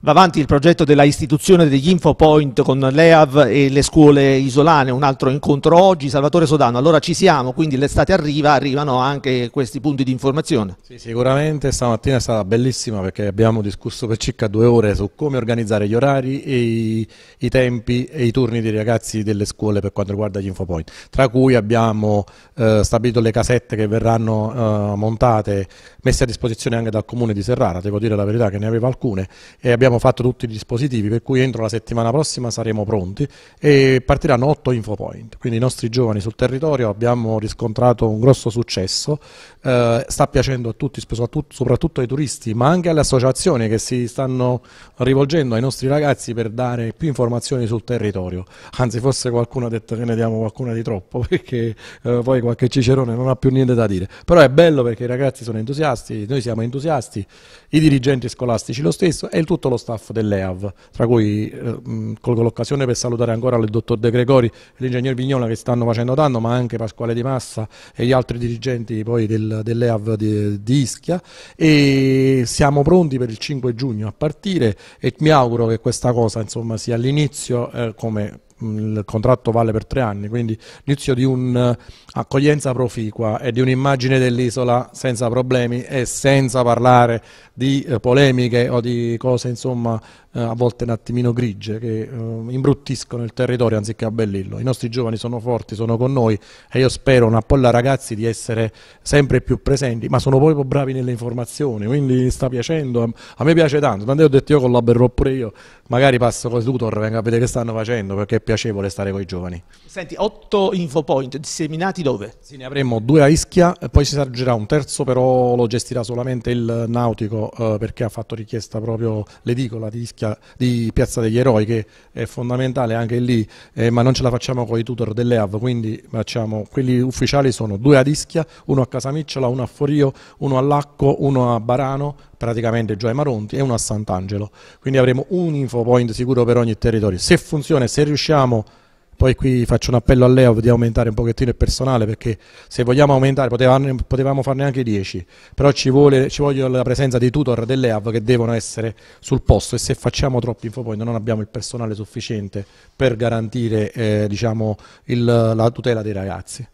Va avanti il progetto della istituzione degli infopoint con l'EAV e le scuole isolane, un altro incontro oggi. Salvatore Sodano, allora ci siamo, quindi l'estate arriva, arrivano anche questi punti di informazione. Sì, sicuramente stamattina è stata bellissima perché abbiamo discusso per circa due ore su come organizzare gli orari, i, i, tempi e i turni dei ragazzi delle scuole per quanto riguarda gli infopoint, tra cui abbiamo eh, stabilito le casette che verranno eh, montate, messe a disposizione anche dal comune di Serrara, devo dire la verità che ne aveva alcune, e abbiamo abbiamo fatto tutti i dispositivi, per cui entro la settimana prossima saremo pronti e partiranno 8 infopoint. Quindi i nostri giovani sul territorio abbiamo riscontrato un grosso successo, eh, sta piacendo a tutti, soprattutto ai turisti, ma anche alle associazioni che si stanno rivolgendo ai nostri ragazzi per dare più informazioni sul territorio. Anzi, forse qualcuno ha detto che ne diamo qualcuna di troppo, perché eh, poi qualche cicerone non ha più niente da dire. Però è bello perché i ragazzi sono entusiasti, noi siamo entusiasti, i dirigenti scolastici lo stesso e il tutto lo staff dell'EAV, tra cui eh, mm, colgo l'occasione per salutare ancora il dottor De Gregori e l'ingegner Vignola che stanno facendo danno, ma anche Pasquale Di Massa e gli altri dirigenti del, dell'EAV di, di, Ischia e siamo pronti per il 5 giugno a partire e mi auguro che questa cosa insomma, sia l'inizio eh, come il contratto vale per tre anni, quindi l'inizio di un'accoglienza eh, proficua e di un'immagine dell'isola senza problemi e senza parlare di eh, polemiche o di cose insomma eh, a volte un attimino grigie che imbruttiscono il territorio anziché abbellirlo. I nostri giovani sono forti, sono con noi e io spero una polla ragazzi di essere sempre più presenti, ma sono proprio bravi nelle informazioni, quindi sta piacendo, a me piace tanto, tanto ho detto io collaborerò pure io, magari passo con i tutor, vengo a vedere che stanno facendo perché piacevole stare con i giovani. Senti, otto info point disseminati dove? Sì, ne avremo due a Ischia, poi si sargerà un terzo, però lo gestirà solamente il nautico eh, perché ha fatto richiesta proprio l'edicola di, Ischia, di Piazza degli Eroi, che è fondamentale anche lì, eh, ma non ce la facciamo con i tutor delle AV, quindi facciamo, quelli ufficiali sono due a Ischia, uno a Casamicciola, uno a Forio, uno all'Acco, uno a Barano praticamente Gioia Maronti e uno a Sant'Angelo. Quindi avremo un info point sicuro per ogni territorio. Se funziona e se riusciamo, poi qui faccio un appello a Leo di aumentare un pochettino il personale perché se vogliamo aumentare potevamo, potevamo farne anche 10, però ci, vuole, ci voglio la presenza dei tutor dell'EAV che devono essere sul posto e se facciamo troppi info point non abbiamo il personale sufficiente per garantire eh, diciamo, il, la tutela dei ragazzi.